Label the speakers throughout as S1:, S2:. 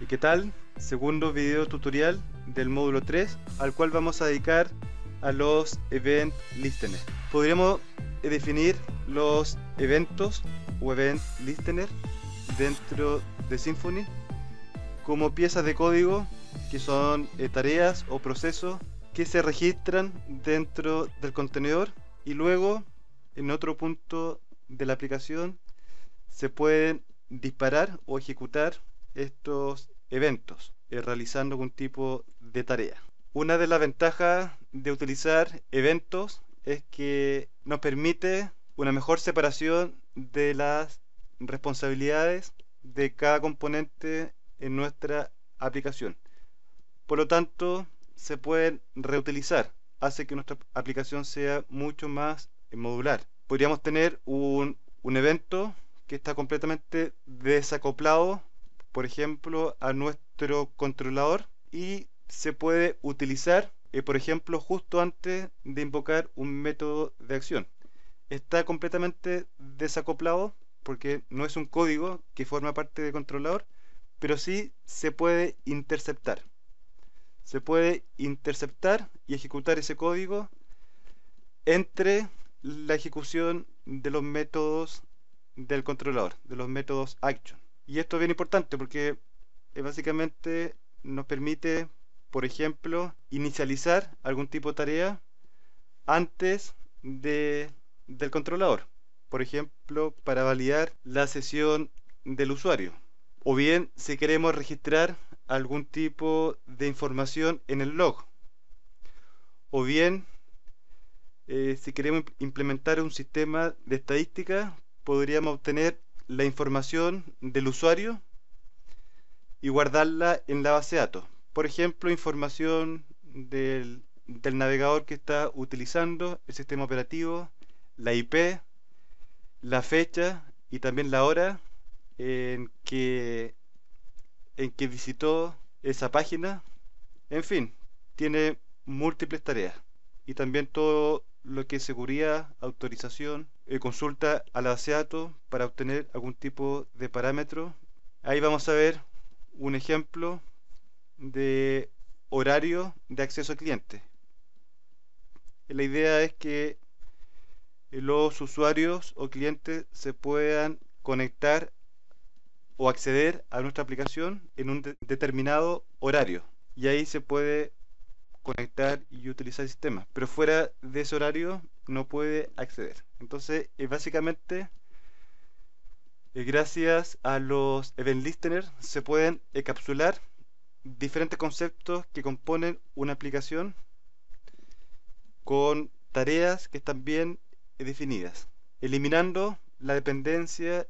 S1: ¿Y qué tal? Segundo video tutorial del módulo 3 al cual vamos a dedicar a los event listeners. Podríamos eh, definir los eventos o event listener dentro de Symfony como piezas de código que son eh, tareas o procesos que se registran dentro del contenedor y luego en otro punto de la aplicación se pueden disparar o ejecutar estos eventos eh, realizando algún tipo de tarea. Una de las ventajas de utilizar eventos es que nos permite una mejor separación de las responsabilidades de cada componente en nuestra aplicación. Por lo tanto, se pueden reutilizar, hace que nuestra aplicación sea mucho más eh, modular. Podríamos tener un, evento que está completamente desacoplado, por ejemplo, a nuestro controlador y se puede utilizar, eh, por ejemplo, justo antes de invocar un método de acción. Está completamente desacoplado porque no es un código que forma parte del controlador, pero sí se puede interceptar. Se puede interceptar y ejecutar ese código entre la ejecución de los métodos del controlador, de los métodos action. Y esto es bien importante porque eh, básicamente nos permite, por ejemplo, inicializar algún tipo de tarea antes de, del controlador por ejemplo, para validar la sesión del usuario. O bien si queremos registrar algún tipo de información en el log. O bien eh, si queremos implementar un sistema de estadística, podríamos obtener la información del usuario y guardarla en la base de datos. Por ejemplo, información del, del navegador que está utilizando, el sistema operativo, la IP, la fecha y también la hora en que, en que visitó esa página. En fin, tiene múltiples tareas y también todo lo que es seguridad, autorización, eh, consulta a la para obtener algún tipo de parámetro. Ahí vamos a ver un ejemplo de horario de acceso al cliente. La idea es que los usuarios o clientes se puedan conectar o acceder a nuestra aplicación en un determinado horario. Y ahí se puede conectar y utilizar el sistema. Pero fuera de ese horario no puede acceder. Entonces, eh, básicamente, eh, gracias a los event listeners se pueden encapsular diferentes conceptos que componen una aplicación con tareas que están bien definidas, eliminando la dependencia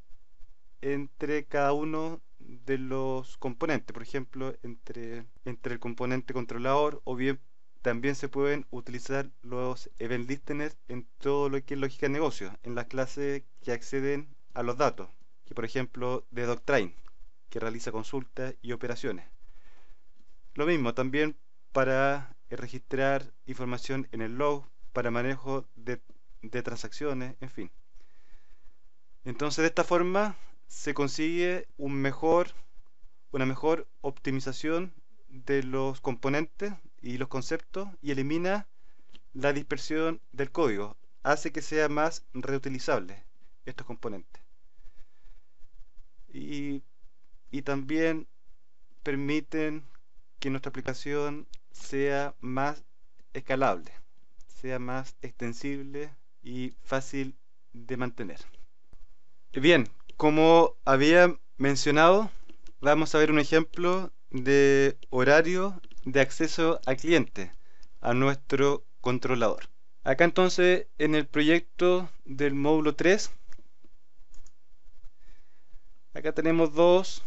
S1: entre cada uno de los componentes, por ejemplo, entre, entre el componente controlador o bien también se pueden utilizar los event listeners en todo lo que es lógica de negocio, en las clases que acceden a los datos, que por ejemplo de Doctrine, que realiza consultas y operaciones. Lo mismo también para registrar información en el log, para manejo de de transacciones, en fin. Entonces de esta forma se consigue un mejor, una mejor optimización de los componentes y los conceptos y elimina la dispersión del código. Hace que sea más reutilizable estos componentes. Y, y también permiten que nuestra aplicación sea más escalable, sea más extensible y fácil de mantener. Bien, como había mencionado, vamos a ver un ejemplo de horario de acceso a cliente a nuestro controlador. Acá entonces en el proyecto del módulo 3, acá tenemos dos,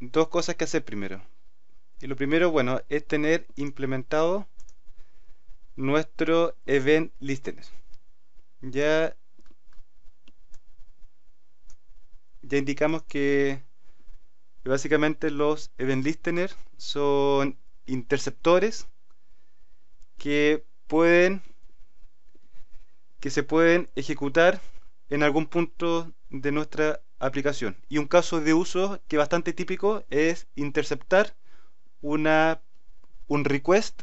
S1: dos cosas que hacer primero. Y lo primero, bueno, es tener implementado nuestro event listener. Ya, ya indicamos que básicamente los event listener son interceptores que pueden que se pueden ejecutar en algún punto de nuestra aplicación. Y un caso de uso que bastante típico es interceptar una, un request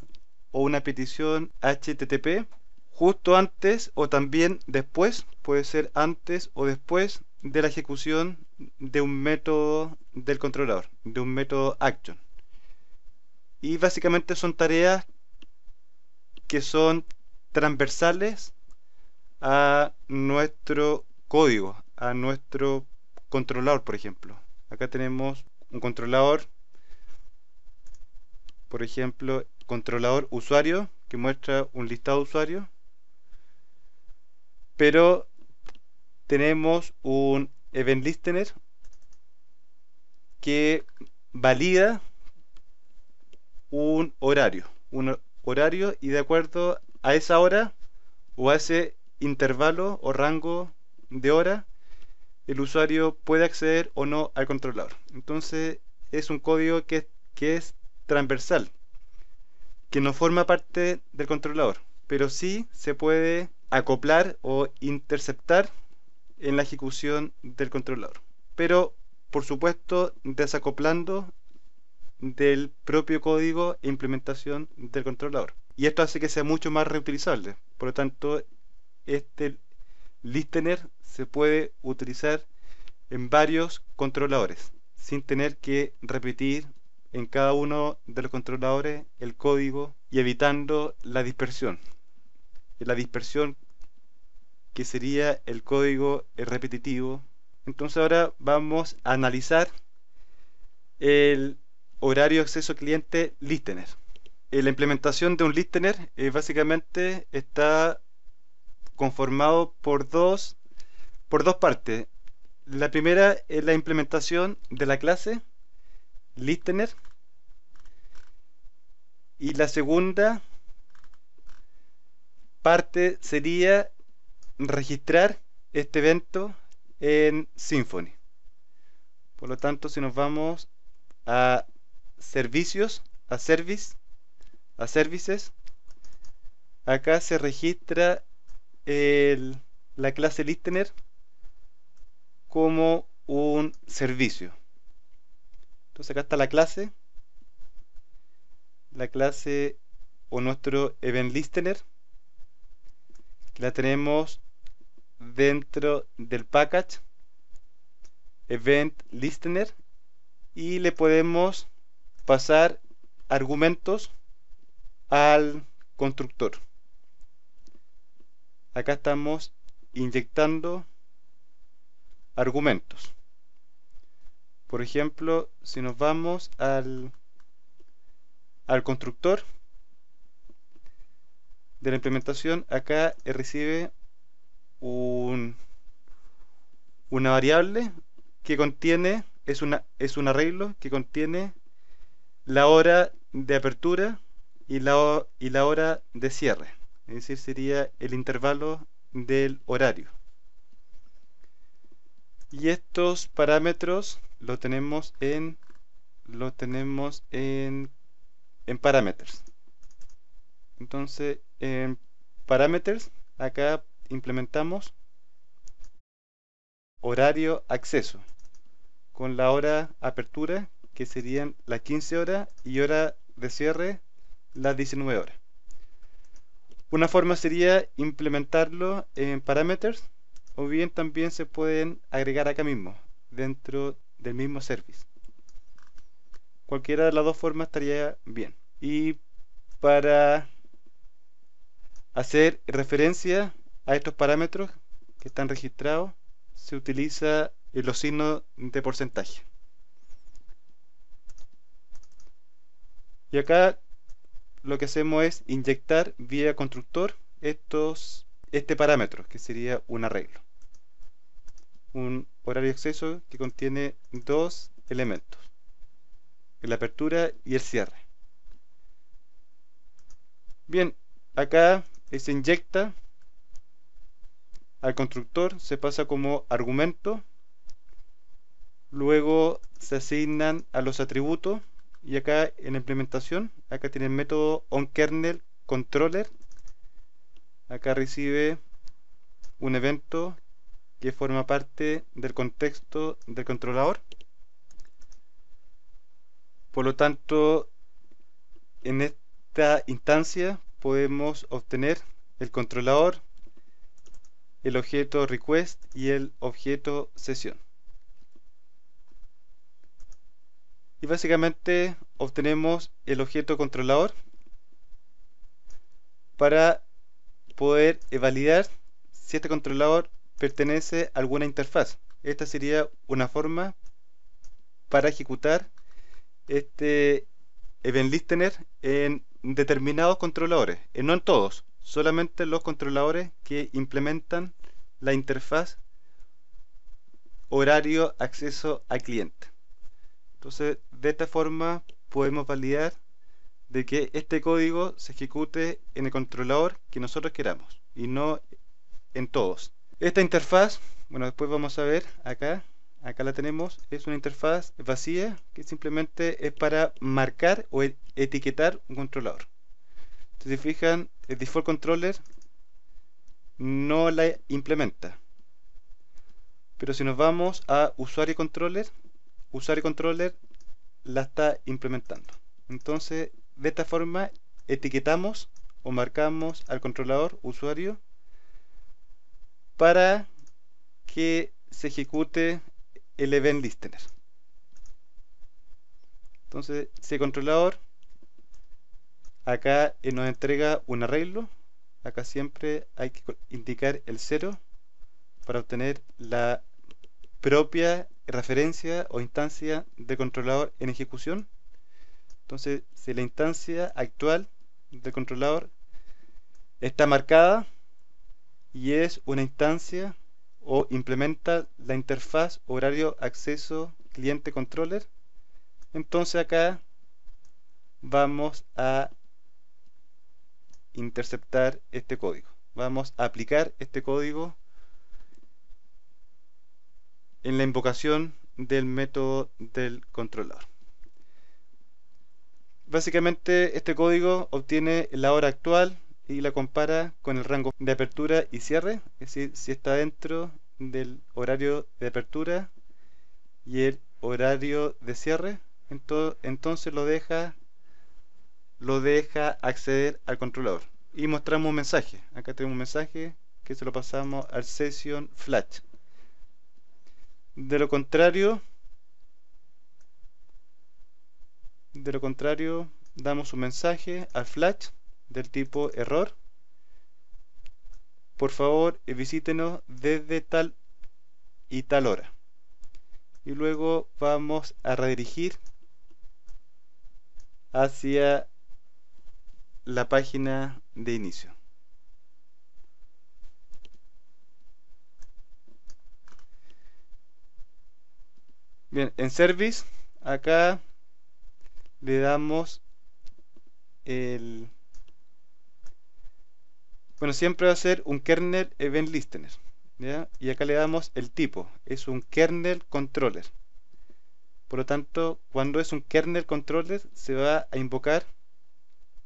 S1: o una petición HTTP justo antes o también después, puede ser antes o después de la ejecución de un método del controlador, de un método action. Y básicamente son tareas que son transversales a nuestro código, a nuestro controlador, por ejemplo. Acá tenemos un controlador, por ejemplo, controlador usuario que muestra un listado de usuarios pero tenemos un event listener que valida un horario un horario y de acuerdo a esa hora o a ese intervalo o rango de hora el usuario puede acceder o no al controlador entonces es un código que, que es transversal que no forma parte del controlador, pero sí se puede acoplar o interceptar en la ejecución del controlador. Pero, por supuesto, desacoplando del propio código e implementación del controlador. Y esto hace que sea mucho más reutilizable. Por lo tanto, este listener se puede utilizar en varios controladores sin tener que repetir en cada uno de los controladores el código y evitando la dispersión. La dispersión que sería el código repetitivo. Entonces ahora vamos a analizar el horario de acceso cliente listener. Eh, la implementación de un listener eh, básicamente está conformado por dos, por dos partes. La primera es la implementación de la clase Listener. Y la segunda parte sería registrar este evento en Symfony. Por lo tanto, si nos vamos a servicios, a service, a services, acá se registra la clase listener como un servicio. Entonces acá está la clase, la clase o nuestro event listener, la tenemos dentro del package event listener y le podemos pasar argumentos al constructor. Acá estamos inyectando argumentos. Por ejemplo, si nos vamos al, al constructor de la implementación, acá recibe una variable que contiene, es, una, es un arreglo que contiene la hora de apertura y la, y la hora de cierre. Es decir, sería el intervalo del horario. Y estos parámetros lo tenemos en lo tenemos en en parámetros entonces en parámetros acá implementamos horario acceso con la hora apertura que serían las 15 horas y hora de cierre las 19 horas una forma sería implementarlo en parámetros o bien también se pueden agregar acá mismo dentro del mismo service. Cualquiera de las dos formas estaría bien. Y para hacer referencia a estos parámetros que están registrados, se utiliza los signos de porcentaje. Y acá lo que hacemos es inyectar vía constructor estos, este parámetro, que sería un arreglo. Un horario acceso que contiene dos elementos, la apertura y el cierre. Bien, acá eh, se inyecta al constructor, se pasa como argumento, luego se asignan a los atributos y acá en la implementación, acá tiene el método onKernelController, acá recibe un evento que forma parte del contexto del controlador. Por lo tanto, en esta instancia podemos obtener el controlador, el objeto request y el objeto sesión. Y básicamente obtenemos el objeto controlador para poder validar si este controlador pertenece a alguna interfaz. Esta sería una forma para ejecutar este event listener en determinados controladores, eh, no en todos, solamente los controladores que implementan la interfaz horario acceso al cliente. Entonces, de esta forma podemos validar de que este código se ejecute en el controlador que nosotros queramos y no en todos. Esta interfaz, bueno, después vamos a ver acá, acá la tenemos, es una interfaz vacía que simplemente es para marcar o e-, etiquetar un controlador. Si se fijan, el default controller no la implementa. Pero si nos vamos a usuario controller, usuario controller la está implementando. Entonces, de esta forma etiquetamos o marcamos al controlador usuario para que se ejecute el event listener. Entonces, el controlador acá eh, nos entrega un arreglo. Acá siempre hay que indicar el 0 para obtener la propia referencia o instancia de controlador en ejecución. Entonces, si la instancia actual del controlador está marcada y es una instancia o implementa la interfaz horario acceso cliente controller entonces acá vamos a interceptar este código vamos a aplicar este código en la invocación del método del controlador básicamente este código obtiene la hora actual y la compara con el rango de apertura y cierre, es decir, si está dentro del horario de apertura y el horario de cierre, entonces lo deja lo deja acceder al controlador. Y mostramos un mensaje. Acá tenemos un mensaje que se lo pasamos al session flash. De lo contrario, de lo contrario, damos un mensaje al flash del tipo error, por favor eh, visítenos desde tal y tal hora. Y luego vamos a redirigir hacia la página de inicio. Bien, en Service, acá le damos el bueno, siempre va a ser un kernel event listener. Y acá le damos el tipo. Es un kernel controller. Por lo tanto, cuando es un kernel controller, se va a invocar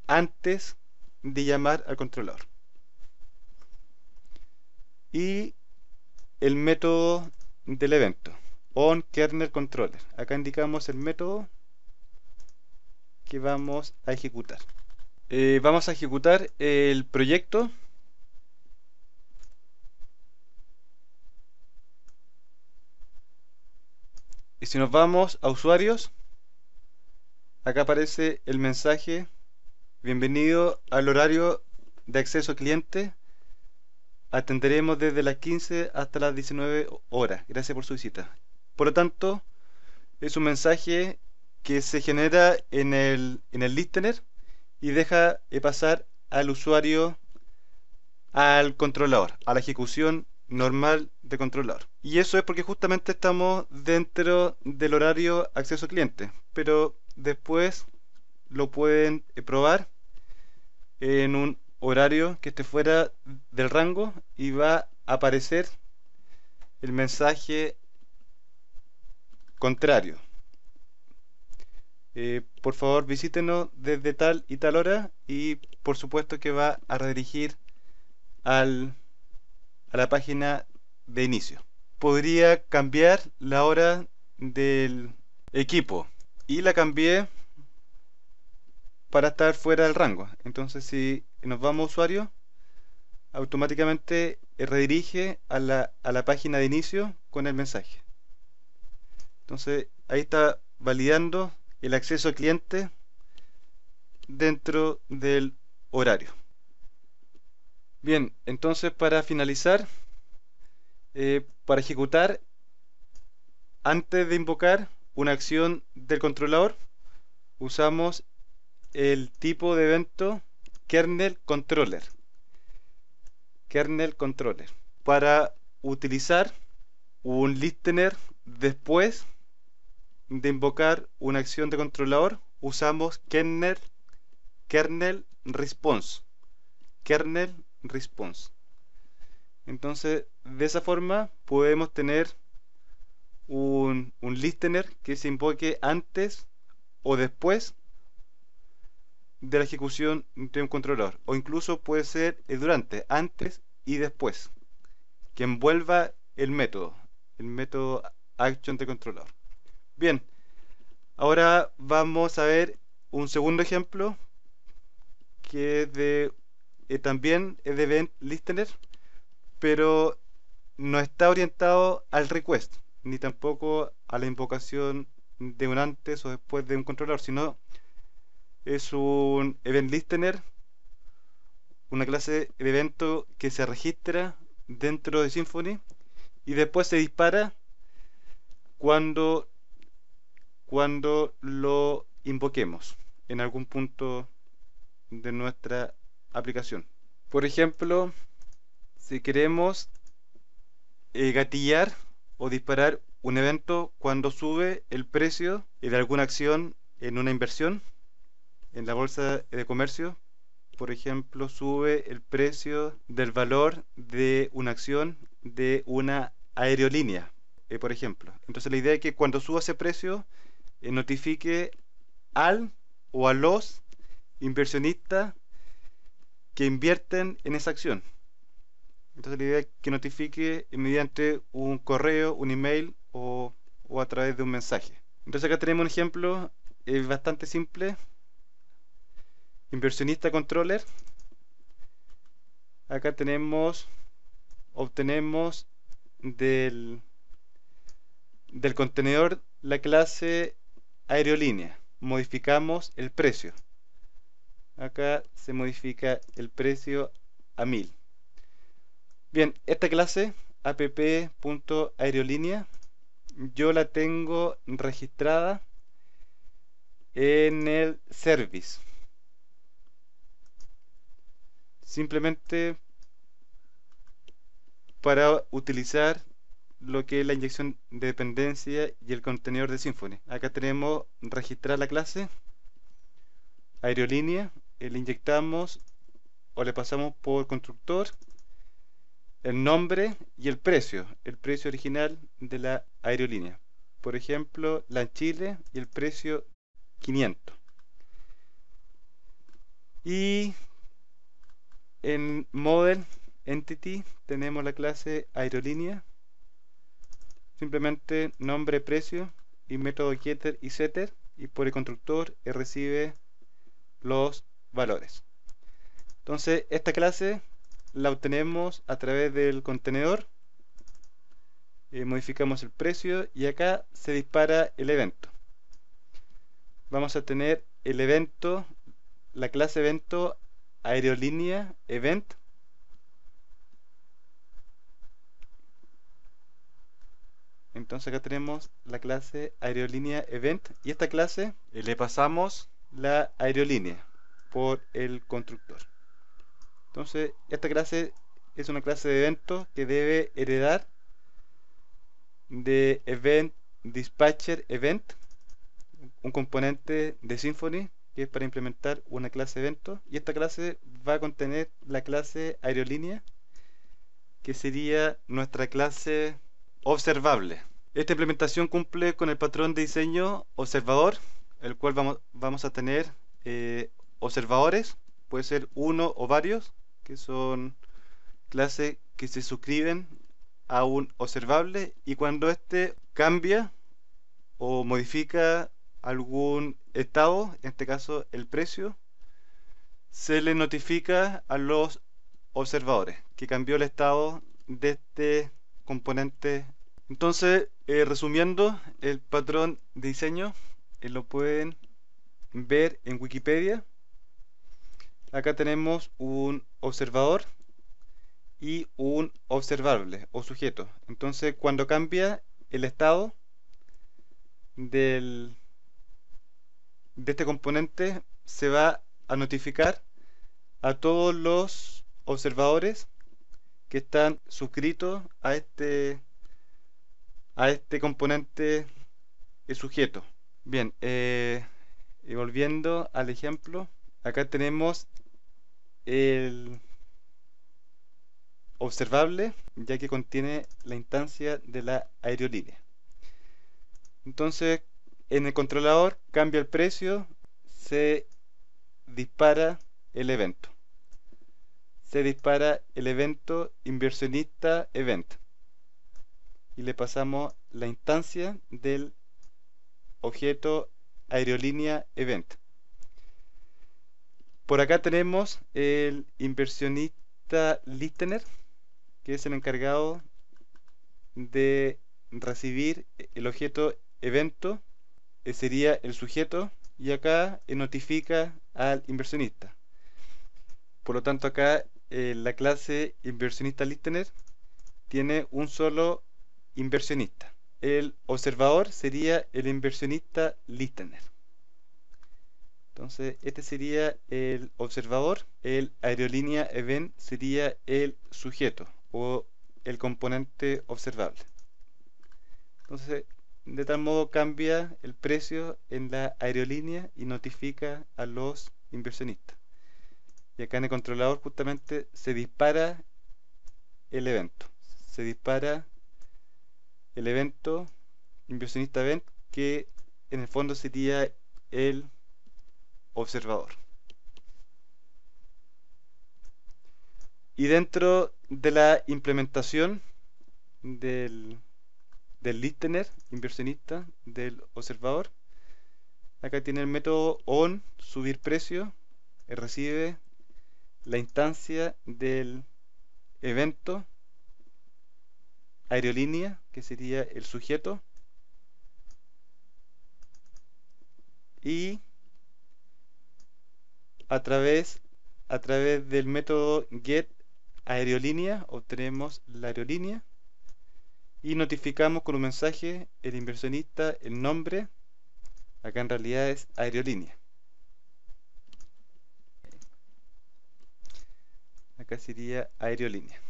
S1: antes de llamar al controlador. Y el método del evento, on kernel controller. Acá indicamos el método que vamos a ejecutar. Eh, vamos a ejecutar el proyecto Y si nos vamos a usuarios, acá aparece el mensaje, bienvenido al horario de acceso cliente, atenderemos desde las 15 hasta las 19 horas, gracias por su visita. Por lo tanto, es un mensaje que se genera en el, en el listener y deja eh, pasar al usuario al controlador, a la ejecución normal de controlar. Y eso es porque justamente estamos dentro del horario acceso cliente. Pero después lo pueden eh, probar en un horario que esté fuera del rango y va a aparecer el mensaje contrario. Eh, por favor visítenos desde tal y tal hora y por supuesto que va a redirigir al la página de inicio. Podría cambiar la hora del equipo y la cambié para estar fuera del rango. Entonces si nos vamos a usuario, automáticamente redirige a la, a la página de inicio con el mensaje. Entonces ahí está validando el acceso al cliente dentro del horario. Bien, entonces para finalizar, eh, para ejecutar, antes de invocar una acción del controlador, usamos el tipo de evento kernel controller. Para utilizar un listener después de invocar una acción de controlador, usamos kernel, kernel response. Kernel response. Entonces, de esa forma podemos tener un, un listener que se invoque antes o después de la ejecución de un controlador. O incluso puede ser durante, antes y después. Que envuelva el método. El método action de controlador. Bien. Ahora vamos a ver un segundo ejemplo que es de eh, también es de event listener, pero no está orientado al request, ni tampoco a la invocación de un antes o después de un controlador, sino es un event listener, una clase de evento que se registra dentro de Symfony y después se dispara cuando cuando lo invoquemos en algún punto de nuestra aplicación. Por ejemplo, si queremos eh, gatillar o disparar un evento cuando sube el precio de alguna acción en una inversión en la bolsa de comercio, por ejemplo, sube el precio del valor de una acción de una aerolínea, eh, por ejemplo. Entonces la idea es que cuando suba ese precio, eh, notifique al o a los inversionistas que invierten en esa acción. Entonces la idea es que notifique mediante un correo, un email o, a través de un mensaje. Entonces acá tenemos un ejemplo es bastante simple. Inversionista controller. Acá tenemos, obtenemos del, del contenedor la clase aerolínea. Modificamos el precio acá se modifica el precio a 1000 bien, esta clase app.aerolínea yo la tengo registrada en el service simplemente para utilizar lo que es la inyección de dependencia y el contenedor de Symfony acá tenemos registrar la clase aerolínea eh, le inyectamos o le pasamos por constructor el nombre y el precio, el precio original de la aerolínea. Por ejemplo, la Chile y el precio 500. Y en Model Entity tenemos la clase aerolínea. Simplemente nombre, precio y método getter y setter. Y por el constructor recibe los valores. Entonces, esta clase la obtenemos a través del contenedor. Eh, modificamos el precio y acá se dispara el evento. Vamos a tener el evento, la clase evento aerolínea event entonces acá tenemos la clase aerolínea event y esta clase le pasamos la aerolínea por el constructor. Entonces, esta clase es una clase de evento que debe heredar de event dispatcher event, un componente de Symfony que es para implementar una clase evento y esta clase va a contener la clase aerolínea que sería nuestra clase observable. Esta implementación cumple con el patrón de diseño observador, el cual vamos, vamos a tener eh, observadores, puede ser uno o varios, que son clases que se suscriben a un observable y cuando éste cambia o modifica algún estado, en este caso el precio, se le notifica a los observadores que cambió el estado de este componente. Entonces, eh, resumiendo, el patrón de diseño eh, lo pueden ver en Wikipedia acá tenemos un observador y un observable o sujeto. Entonces, cuando cambia el estado de este componente, se va a notificar a todos los observadores que están suscritos a este a este componente el sujeto. Bien, eh, y volviendo al ejemplo, acá tenemos el observable, ya que contiene la instancia de la aerolínea. Entonces, en el controlador cambia el precio, se dispara el evento. Se dispara el evento inversionista event. Y le pasamos la instancia del objeto aerolínea event. Por acá tenemos el inversionista listener, que es el encargado de recibir el objeto evento, que eh, sería el sujeto, y acá eh, notifica al inversionista. Por lo tanto, acá eh, la clase inversionista listener tiene un solo inversionista. El observador sería el inversionista listener. Entonces, este sería el observador, el aerolínea event sería el sujeto o el componente observable. Entonces, de tal modo cambia el precio en la aerolínea y notifica a los inversionistas. Y acá en el controlador justamente se dispara el evento. Se dispara el evento inversionista event que en el fondo sería el observador. Y dentro de la implementación del, del listener, inversionista, del observador, acá tiene el método on, subir precio, eh, recibe la instancia del evento, aerolínea, que sería el sujeto, y a través, a través del método get aerolínea obtenemos la aerolínea y notificamos con un mensaje el inversionista el nombre acá en realidad es aerolínea acá sería aerolínea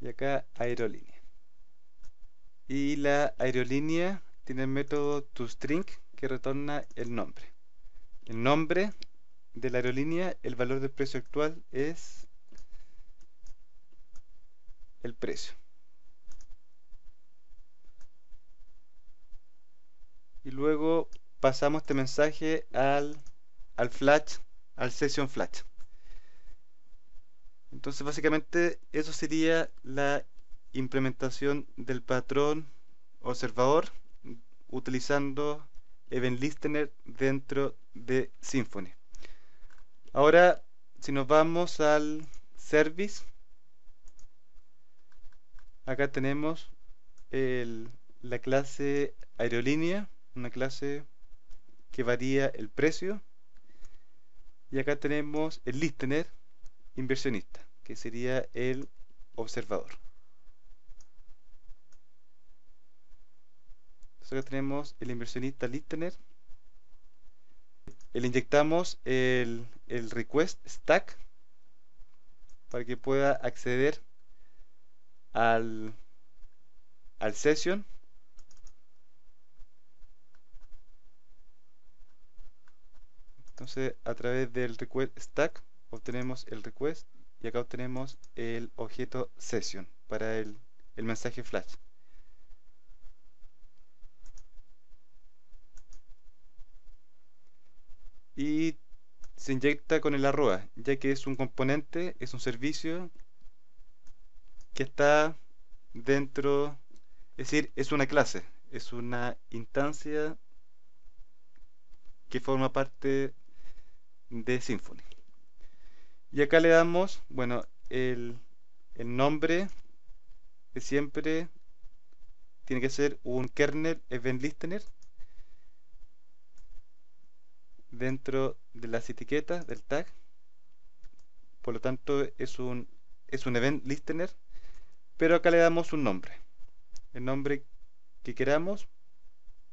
S1: y acá aerolínea y la aerolínea tiene el método toString que retorna el nombre. El nombre de la aerolínea, el valor del precio actual es el precio. Y luego pasamos este mensaje al, al flash, al session flash. Entonces básicamente eso sería la implementación del patrón observador utilizando Event Listener dentro de Symfony. Ahora, si nos vamos al Service, acá tenemos la clase aerolínea, una clase que varía el precio. Y acá tenemos el listener inversionista, que sería el observador. Acá tenemos el inversionista listener. Le inyectamos el, el request stack para que pueda acceder al, al session. Entonces a través del request stack obtenemos el request y acá obtenemos el objeto session para el, el mensaje flash. y se inyecta con el arroba, ya que es un componente, es un servicio que está dentro, es decir, es una clase, es una instancia que forma parte de Symfony. Y acá le damos, bueno, el, nombre que siempre tiene que ser un kernel event listener dentro de las etiquetas del tag. Por lo tanto, es un, es un event listener, pero acá le damos un nombre. El nombre que queramos,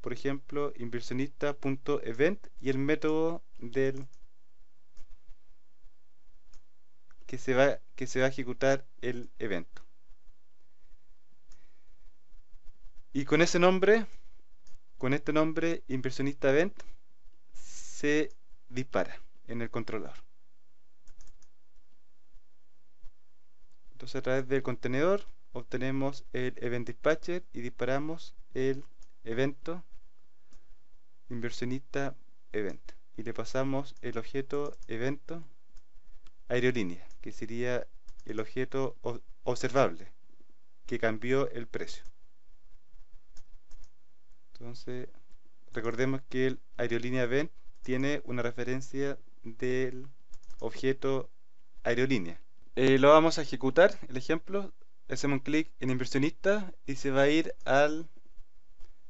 S1: por ejemplo, inversionista.event y el método del que se va que se va a ejecutar el evento. Y con ese nombre, con este nombre, inversionista event, se dispara en el controlador. Entonces a través del contenedor obtenemos el event dispatcher y disparamos el evento inversionista event y le pasamos el objeto evento aerolínea que sería el objeto observable que cambió el precio entonces recordemos que el aerolínea event tiene una referencia del objeto aerolínea. Eh, lo vamos a ejecutar, el ejemplo, hacemos un clic en inversionista y se va a ir al,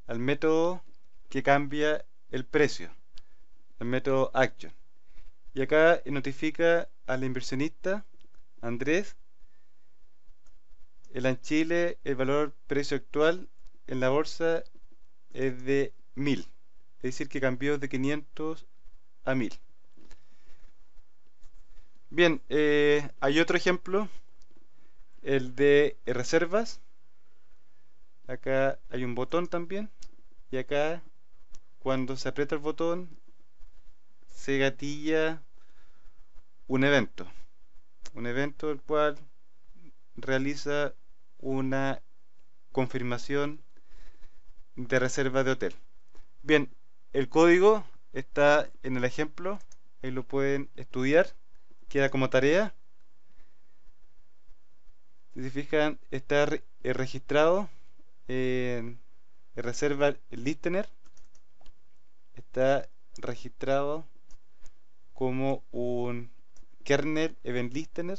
S1: al método que cambia el precio, el método action. Y acá notifica al inversionista Andrés el anchile, el valor precio actual en la bolsa es de 1000 decir que cambió de 500 a 1000 bien eh, hay otro ejemplo el de reservas acá hay un botón también y acá cuando se aprieta el botón se gatilla un evento un evento el cual realiza una confirmación de reserva de hotel bien el código está en el ejemplo, ahí lo pueden estudiar, queda como tarea. Si se fijan, está eh, registrado en reserva listener, está registrado como un kernel event listener.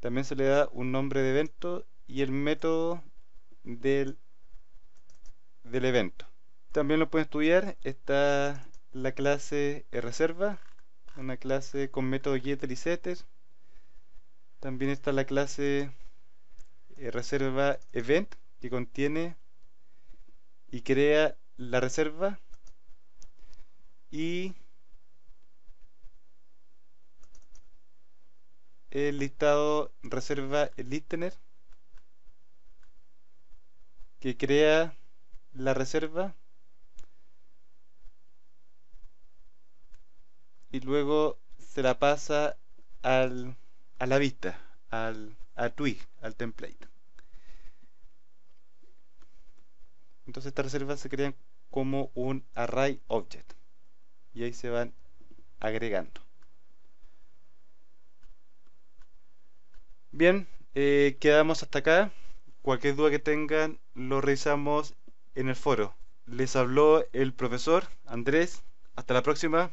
S1: También se le da un nombre de evento y el método del evento. También lo pueden estudiar. Está la clase e reserva, una clase con método getter y setter. También está la clase e reserva event que contiene y crea la reserva y el listado reserva listener que crea la reserva y luego se la pasa al, a la vista, al, a Twig, al template. Entonces estas reservas se crean como un array object y ahí se van agregando. Bien, eh, quedamos hasta acá. Cualquier duda que tengan lo revisamos en el foro. Les habló el profesor Andrés. Hasta la próxima.